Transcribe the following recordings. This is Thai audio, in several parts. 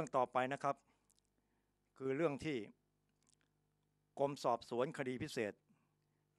รื่องต่อไปนะครับ คือเรื่องที่กรมสอบสวนคดีพิเศษ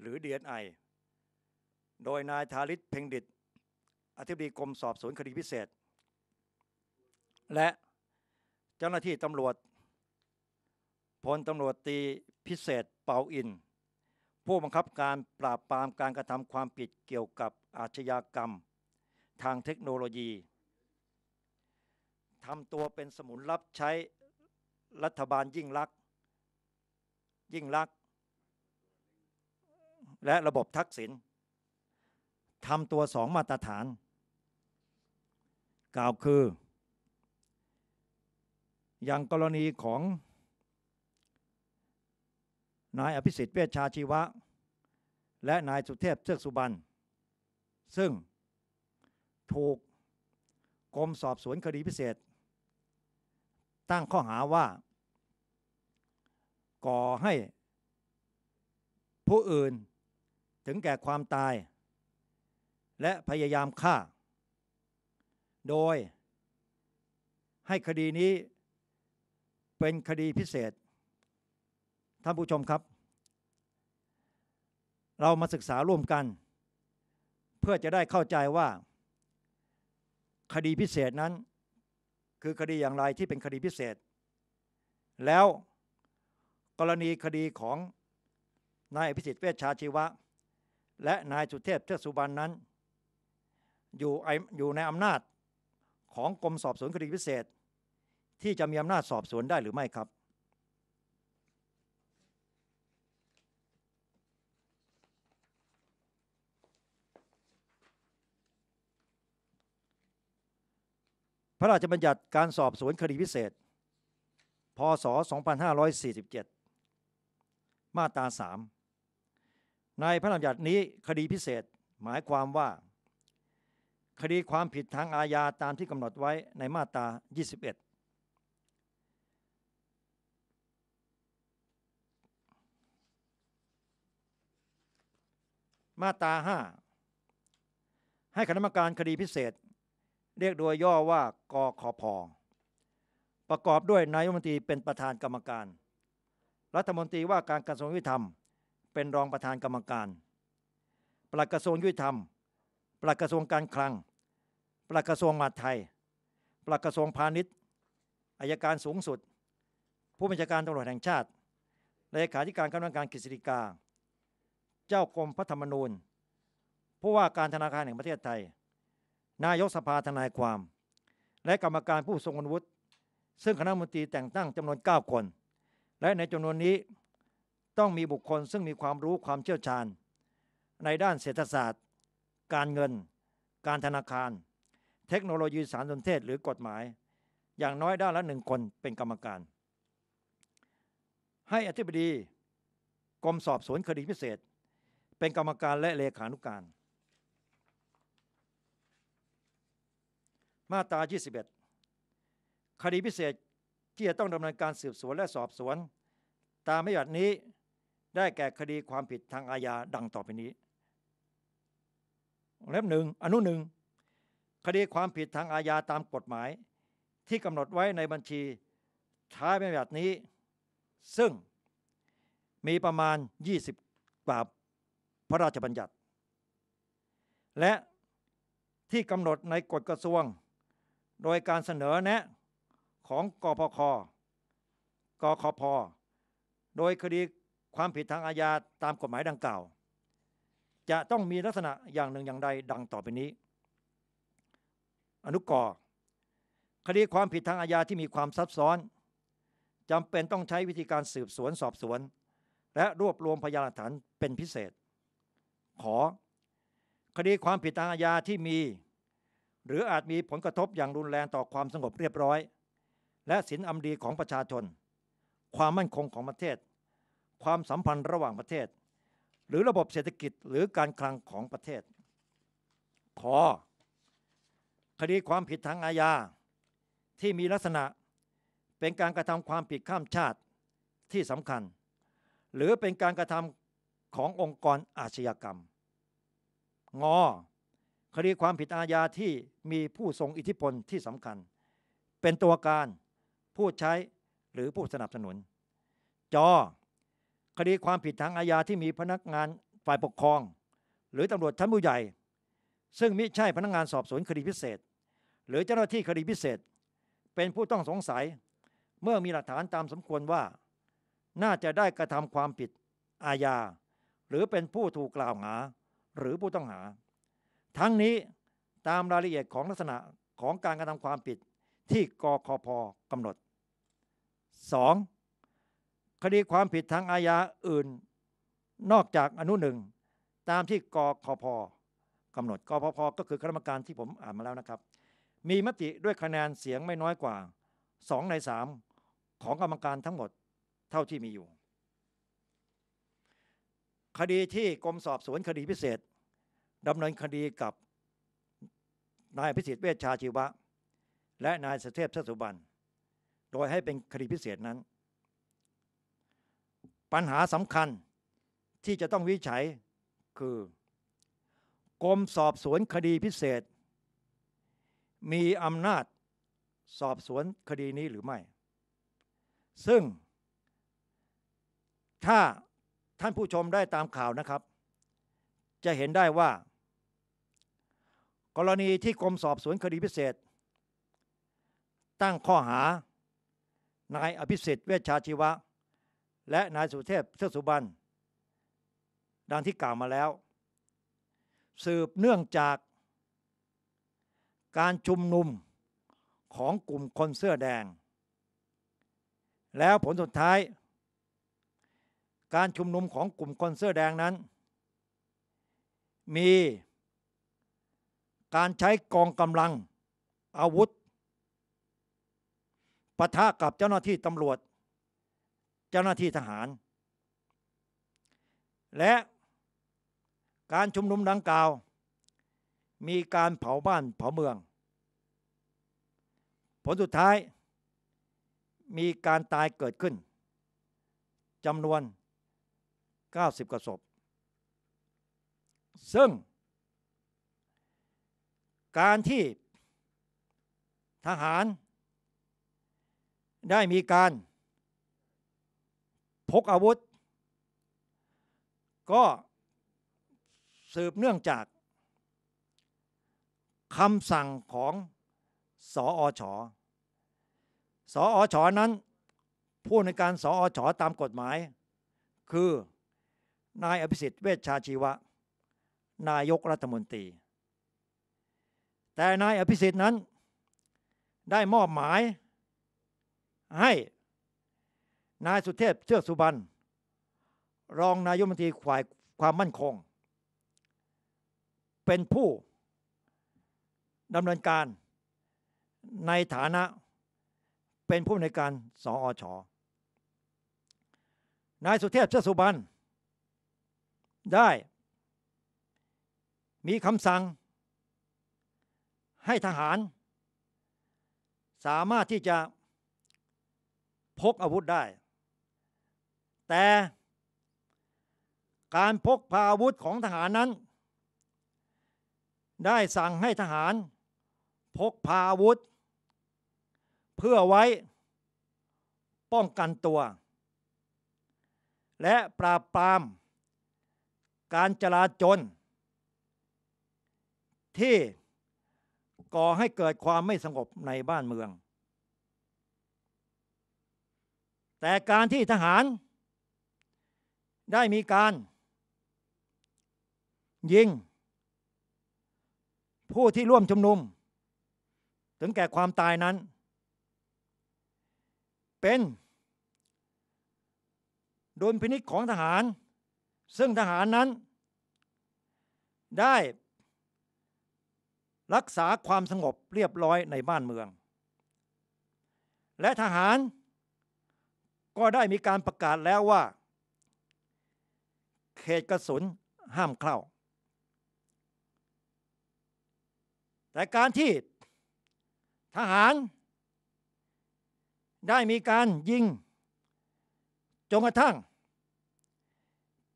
หรือ DNI โดยนายธาริศเพ็งดิตอธิบดีกรมสอบสวนคดีพิเศษ และเจ้าหน้าที่ตำรวจพลตำรวจตีพิเศษเปาอิน ผู้บังคับการปราบปรามการกระทำความผิดเกี่ยวกับอาชญากรรม ทางเทคโนโลยีทำตัวเป็นสมุนรับใช้รัฐบาลยิ่งรักยิ่งรักและระบบทักษิณทำตัวสองมาตรฐาน กล่าวคืออย่างกรณีของนายอภิสิทธิ์เวชชาชีวะ และนายสุเทพเทือกสุบันซึ่งถูกกรมสอบสวนคดีพิเศษตั้งข้อหาว่า ก่อให้ผู้อื่นถึงแก่ความตาย และพยายามฆ่า โดยให้คดีนี้เป็นคดีพิเศษท่านผู้ชมครับ เรามาศึกษาร่วมกัน เพื่อจะได้เข้าใจว่า คดีพิเศษนั้นคือคดีอย่างไรที่เป็นคดีพิเศษ แล้วกรณีคดีของนายพิสิทธิ์เวชชาชีวะ และนายสุเทพเทือกสุบรรณนั้น อยู่อยู่ในอำนาจของกรมสอบสวนคดีพิเศษ ที่จะมีอำนาจสอบสวนได้หรือไม่ครับพระราชบัญญัติการสอบสวนคดีพิเศษ พศ 2547 มาตรา 3 ในพระราชบัญญัตินี้คดีพิเศษหมายความว่า คดีความผิดทางอาญาตามที่กำหนดไว้ในมาตรา 21 มาตรา 5 ให้คณะกรรมการคดีพิเศษเรียกโดยย่อว่ากคพประกอบด้วยนายรัฐมนตรีเป็นประธานกรรมการ รัฐมนตรีว่าการกระทรวงยุติธรรมเป็นรองประธานกรรมการปลัดกระทรวงยุติธรรมปลัดกระทรวงการคลังปลัดกระทรวงมหาดไทยปลัดกระทรวงพาณิชย์อายการสูงสุด ผู้บัญชาการตำรวจแห่งชาติเลขาธิการคณะกรรมการกฤษฎีกาเจ้ากรมพระธรรมนูญ ผู้ว่าการธนาคารแห่งประเทศไทยนายกสภาทนายความ และกรรมการผู้ทรงคุวุฒิซึ่งคณะมนตรีแต่งตั้งจำนวน 9 คน และในจำนวนนี้ต้องมีบุคคลซึ่งมีความรู้ความเชี่ยวชาญ ในด้านเศรษฐศาสตร์ การเงิน การธนาคาร เทคโนโลยีสารสนเทศหรือกฎหมาย อย่างน้อยด้านละหนึ่งคนเป็นกรรมการ ให้อธิบดีกรมสอบสวนคดีพิเศษ เป็นกรรมการและเลขานุการมาตรา 21 คดีพิเศษที่จะต้องดำเนินการสืบสวนและสอบสวน ตามไม่หยัดนี้ได้แก่คดีความผิดทางอาญาดังต่อไปนี้เล็บหนึ่งอนุหนึ่งคดีความผิดทางอาญาตามกฎหมายที่กำหนดไว้ในบัญชีท้ายไม่หยัดนี้ ซึ่งมีประมาณ 20กว่าพระราชบัญญัติ และที่กำหนดในกฎกระทรวงโดยการเสนอแนะของกพคกคพโดยคดีความผิดทางอาญาตามกฎหมายดังกล่าว จะต้องมีลักษณะอย่างหนึ่งอย่างใดดังต่อไปนี้ อนุกรคดีความผิดทางอาญาที่มีความซับซ้อนจำเป็นต้องใช้วิธีการสืบสวนสอบสวน และรวบรวมพยานหลักฐานเป็นพิเศษ ขอ คดีความผิดทางอาญาที่มีหรืออาจมีผลกระทบอย่างรุนแรงต่อความสงบเรียบร้อย และสินอำดีของประชาชนความมั่นคงของประเทศ ความสัมพันธ์ระหว่างประเทศ หรือระบบเศรษฐกิจหรือการคลังของประเทศขอคดีความผิดทางอาญา ที่มีลักษณะเป็นการกระทำความผิดข้ามชาติที่สำคัญ หรือเป็นการกระทำขององค์กรอาชญากรรมงอคดีความผิดอาญาที่มีผู้ทรงอิทธิพลที่สำคัญ เป็นตัวการ ผู้ใช้หรือผู้สนับสนุน จอคดีความผิดทางอาญาที่มีพนักงานฝ่ายปกครอง หรือตำรวจชั้นผู้ใหญ่ ซึ่งมิใช่พนักงานสอบสวนคดีพิเศษ หรือเจ้าหน้าที่คดีพิเศษ เป็นผู้ต้องสงสัย เมื่อมีหลักฐานตามสมควรว่า น่าจะได้กระทำความผิดอาญา หรือเป็นผู้ถูกกล่าวหาหรือผู้ต้องหาทั้งนี้ตามรายละเอียดของลักษณะของการกระทำความผิดที่กคพกำหนด 2. คดีความผิดทางอาญาอื่น นอกจากอนุหนึ่งตามที่กคพกำหนดกคพก็คือคณะกรรมการที่ผมอ่านมาแล้วนะครับ มีมติด้วยคะแนนเสียงไม่น้อยกว่า 2 ใน 3 ของกรรมการทั้งหมดเท่าที่มีอยู่ คดีที่กรมสอบสวนคดีพิเศษดำเนินคดีกับนายพิสิทธิ์เวชชาชีวะและนายสเทพสสุบันโดยให้เป็นคดีพิเศษนั้น ปัญหาสำคัญที่จะต้องวิจัยคือกรมสอบสวนคดีพิเศษ มีอำนาจสอบสวนคดีนี้หรือไม่ ซึ่ง ถ้าท่านผู้ชมได้ตามข่าวนะครับจะเห็นได้ว่า กรณีที่กรมสอบสวนคดีพิเศษ ตั้งข้อหานายอภิสิทธิ์เวชชาชีวะ และนายสุเทพเทือกสุบรรณดังที่กล่าวมาแล้ว สืบเนื่องจาก การชุมนุมของกลุ่มคนเสื้อแดง แล้วผลสุดท้าย การชุมนุมของกลุ่มคนเสื้อแดงนั้นมีการใช้กองกำลังอาวุธปะทะกับเจ้าหน้าที่ตำรวจ เจ้าหน้าที่ทหาร และการชุมนุมดังกล่าว มีการเผาบ้านเผาเมือง ผลสุดท้ายมีการตายเกิดขึ้นจำนวน 90กว่าศพซึ่งการที่ทหารได้มีการพกอาวุธ ก็สืบเนื่องจากคำสั่งของสออชอสออชอนั้น ผู้ในการสออชอตามกฎหมาย คือนายอภิสิทธิ์เวชชาชีวะนายกรัฐมนตรี แต่นายอภิสิทธิ์นั้นได้มอบหมายให้นายสุเทพเชือกสุบรรณรองนายกรัฐมนตรีข่ายความมั่นคง เป็นผู้ดำเนินการในฐานะเป็นผู้ในการสออช นายสุเทพเชือกสุบรรณได้มีคำสั่งให้ทหารสามารถที่จะพกอาวุธได้ แต่การพกพาอาวุธของทหารนั้น ได้สั่งให้ทหารพกพาอาวุธ เพื่อไว้ป้องกันตัว และปราบปรามการจลาจลที่ก่อให้เกิดความไม่สงบในบ้านเมือง แต่การที่ทหาร ได้มีการ ยิงผู้ที่ร่วมชุมนุม ถึงแก่ความตายนั้น เป็นดุลพินิษของทหาร ซึ่งทหารนั้นได้รักษาความสงบเรียบร้อยในบ้านเมือง และทหารก็ได้มีการประกาศแล้วว่า เขตกระสุนห้ามเข้า แต่การที่ทหาร ได้มีการยิงจนกระทั่ง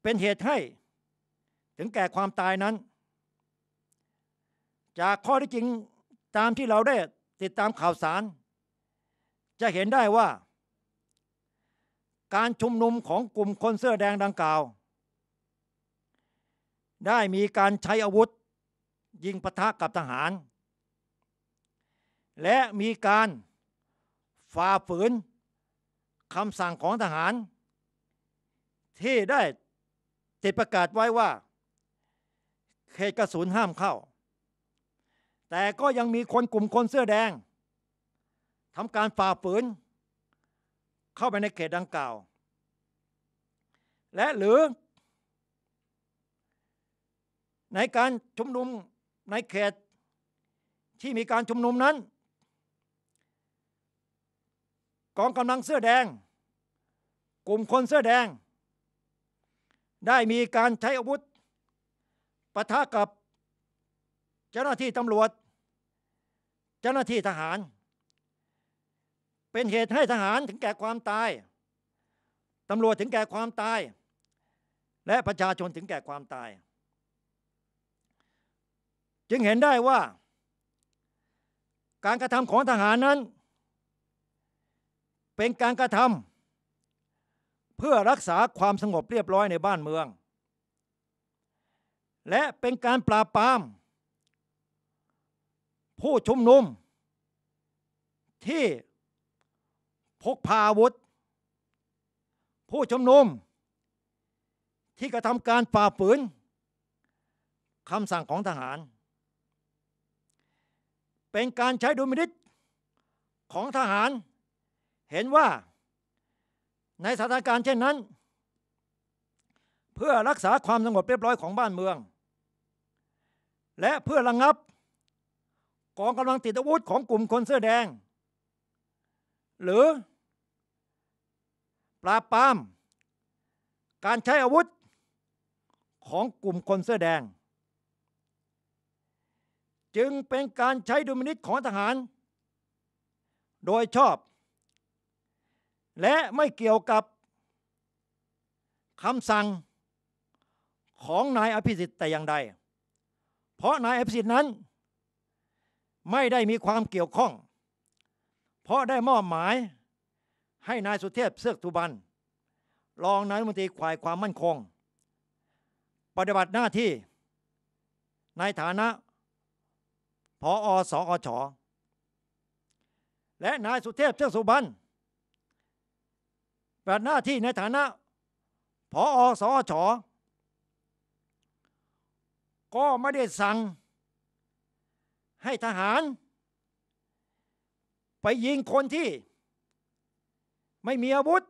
เป็นเหตุให้ถึงแก่ความตายนั้นจากข้อที่จริงตามที่เราได้ติดตามข่าวสาร จะเห็นได้ว่า การชุมนุมของกลุ่มคนเสื้อแดงดังกล่าว ได้มีการใช้อาวุธ ยิงปะทะกับทหาร และมีการฝ่าฝืนคำสั่งของทหาร ที่ได้ติดประกาศไว้ว่าเขตกระสุนห้ามเข้าแต่ก็ยังมีคนกลุ่มคนเสื้อแดงทำการฝ่าฝืน เข้าไปในเขตดังกล่าว และหรือในการชุมนุมในเขตที่มีการชุมนุมนั้นกองกำลังเสื้อแดง กลุ่มคนเสื้อแดง ได้มีการใช้อาวุธปะทะกับเจ้าหน้าที่ตำรวจเจ้าหน้าที่ทหาร เป็นเหตุให้ทหารถึงแก่ความตายตำรวจถึงแก่ความตายและประชาชนถึงแก่ความตาย จึงเห็นได้ว่า การกระทำของทหารนั้น เป็นการกระทำเพื่อรักษาความสงบเรียบร้อยในบ้านเมือง และเป็นการปราบปรามผู้ชุมนุมที่พกพาอาวุธ ผู้ชุมนุมที่กระทำการฝ่าฝืนคำสั่งของทหาร เป็นการใช้ดุลมินิตของทหารเห็นว่าในสถานการณ์เช่นนั้น เพื่อรักษาความสงบเรียบร้อยของบ้านเมือง และเพื่อระงับกองกำลังติดอาวุธของกลุ่มคนเสื้อแดง หรือ ปราบปราม การใช้อาวุธของกลุ่มคนเสื้อแดง จึงเป็นการใช้ดุลมินิตของทหาร โดยชอบ และไม่เกี่ยวกับคำสั่งของนายอภิสิทธิ์แต่อย่างใดเพราะนายอภิสิทธิ์นั้นไม่ได้มีความเกี่ยวข้อง เพราะได้มอบหมาย ให้นายสุเทพเสือกทุบันรองนายรัฐมนตรีข่ายความมั่นคง ปฏิบัติหน้าที่ในฐานะพออสอชอและนายสุเทพเสือกสุบรรณปฏิบัติหน้าที่ในฐานะพออสอชอก็ไม่ได้สั่งให้ทหาร ไปยิงคนที่ไม่มีอาวุธ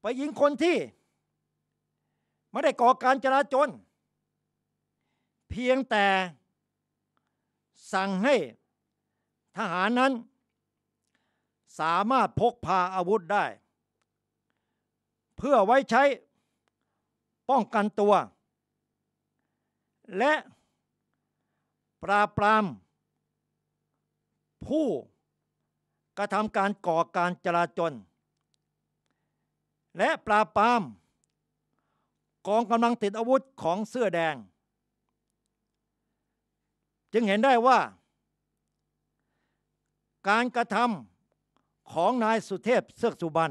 ไปยิงคนที่ไม่ได้ก่อการจราจนเพียงแต่สั่งให้ทหารนั้น สามารถพกพาอาวุธได้ เพื่อไว้ใช้ป้องกันตัว และปราบปรามผู้กระทำการก่อการจลาจลและปราบปรามกองกำลังติดอาวุธของเสื้อแดง จึงเห็นได้ว่า การกระทำของนายสุเทพเสือกสุบัน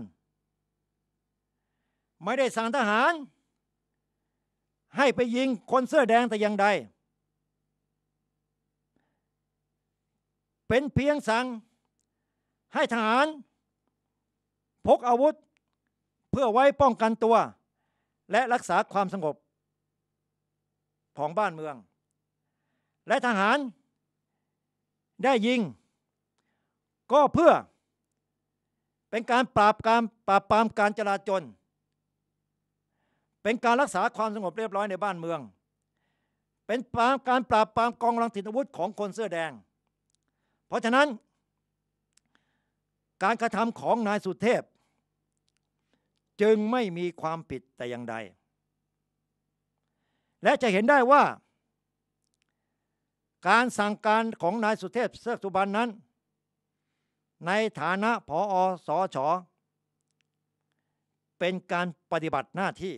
ไม่ได้สั่งทหาร ให้ไปยิงคนเสื้อแดงแต่อย่างใดเป็นเพียงสั่งให้ทหาร พกอาวุธเพื่อไว้ป้องกันตัว และรักษาความสงบของบ้านเมือง และทหารได้ยิง ก็เพื่อเป็นการปราบการปราบปรามการจราจรเป็นการรักษาความสงบเรียบร้อยในบ้านเมือง เป็นการปราบปรามกองรังติดอาวุธของคนเสื้อแดงราะฉะนั้น การกระทำของนายสุเทพ จึงไม่มีความผิดแต่อย่างใด และจะเห็นได้ว่า การสั่งการของนายสุเทพเสือสุบันนั้น ในฐานะผออสอชอเป็นการปฏิบัติหน้าที่